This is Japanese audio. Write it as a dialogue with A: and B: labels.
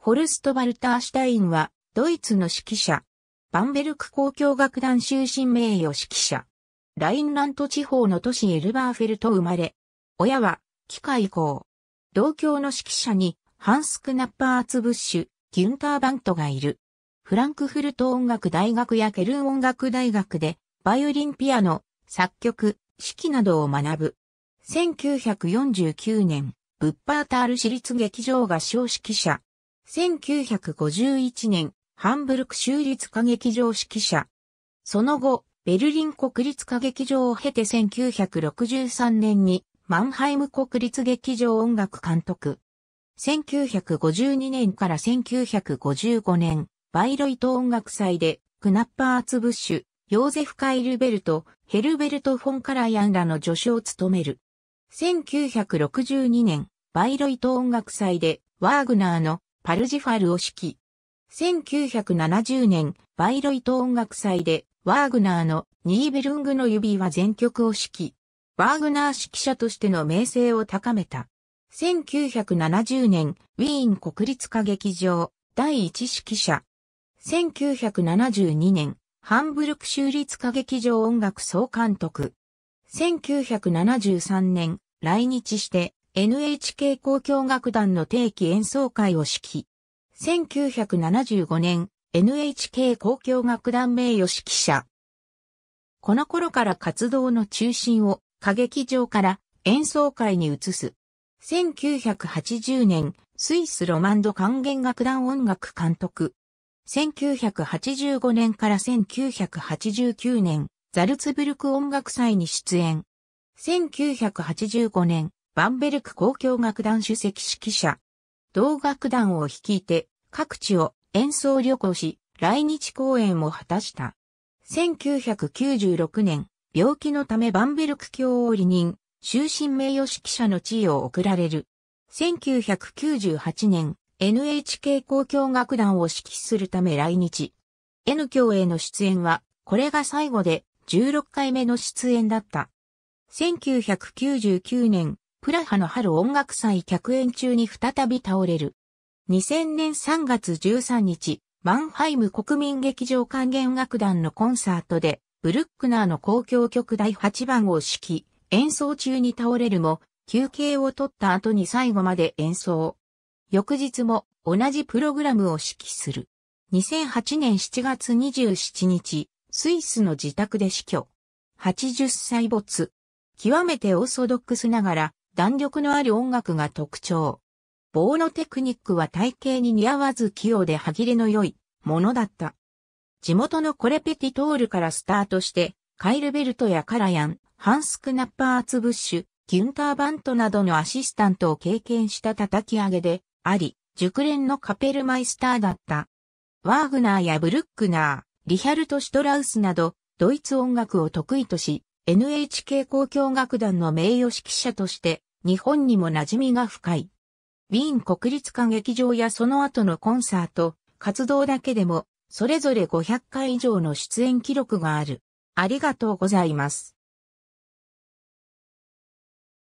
A: ホルスト・バルターシュタインは、ドイツの指揮者。バンベルク交響楽団終身名誉指揮者。ラインラント地方の都市エルバーフェルト生まれ。親は、機械工。同郷の指揮者に、ハンス・クナッパーツ・ブッシュ、ギュンター・バントがいる。フランクフルト音楽大学やケルン音楽大学で、バイオリンピアノ、作曲、指揮などを学ぶ。1949年、ブッパータール市立劇場合唱指揮者、1951年、ハンブルク州立歌劇場指揮者。その後、ベルリン国立歌劇場を経て1963年に、マンハイム国立劇場音楽監督。1952年から1955年、バイロイト音楽祭で、クナッパーツブッシュ、ヨーゼフ・カイルベルト、ヘルベルト・フォン・カラヤンらの助手を務める。1962年、バイロイト音楽祭で、ワーグナーのパルジファルを指揮。1970年、バイロイト音楽祭で、ワーグナーのニーベルングの指は全曲を指揮。ワーグナー指揮者としての名声を高めた。1970年、ウィーン国立歌劇場、第一指揮者。1972年、ハンブルク州立歌劇場音楽総監督。1973年、来日して、NHK 交響楽団の定期演奏会を指揮。1975年、NHK 交響楽団名誉指揮者。この頃から活動の中心を歌劇場から演奏会に移す。1980年、スイスロマンド管弦楽団音楽監督。1985年から1989年、ザルツブルク音楽祭に出演。1985年、バンベルク交響楽団主席指揮者。同楽団を率いて各地を演奏旅行し、来日公演を果たした。1996年、病気のためバンベルク教を離任、終身名誉指揮者の地位を贈られる。1998年、NHK 交響楽団を指揮するため来日。N 教への出演は、これが最後で16回目の出演だった。1999年、プラハの春音楽祭客演中に再び倒れる。2000年3月13日、マンハイム国民劇場管弦楽団のコンサートで、ブルックナーの公共曲第8番を指揮、演奏中に倒れるも、休憩を取った後に最後まで演奏。翌日も同じプログラムを指揮する。2008年7月27日、スイスの自宅で死去。80歳没。極めてオーソドックスながら、弾力のある音楽が特徴。棒のテクニックは体型に似合わず器用で歯切れの良いものだった。地元のコレペティトールからスタートして、カイルベルトやカラヤン、ハンスクナッパー・ツブッシュ、ギュンター・バントなどのアシスタントを経験した叩き上げで、あり、熟練のカペルマイスターだった。ワーグナーやブルックナー、リヒャルト・シュトラウスなど、ドイツ音楽を得意とし、NHK 交響楽団の名誉指揮者として日本にも馴染みが深い。ウィーン国立歌劇場やその後のコンサート、活動だけでも、それぞれ500回以上の出演記録がある。ありがとうございます。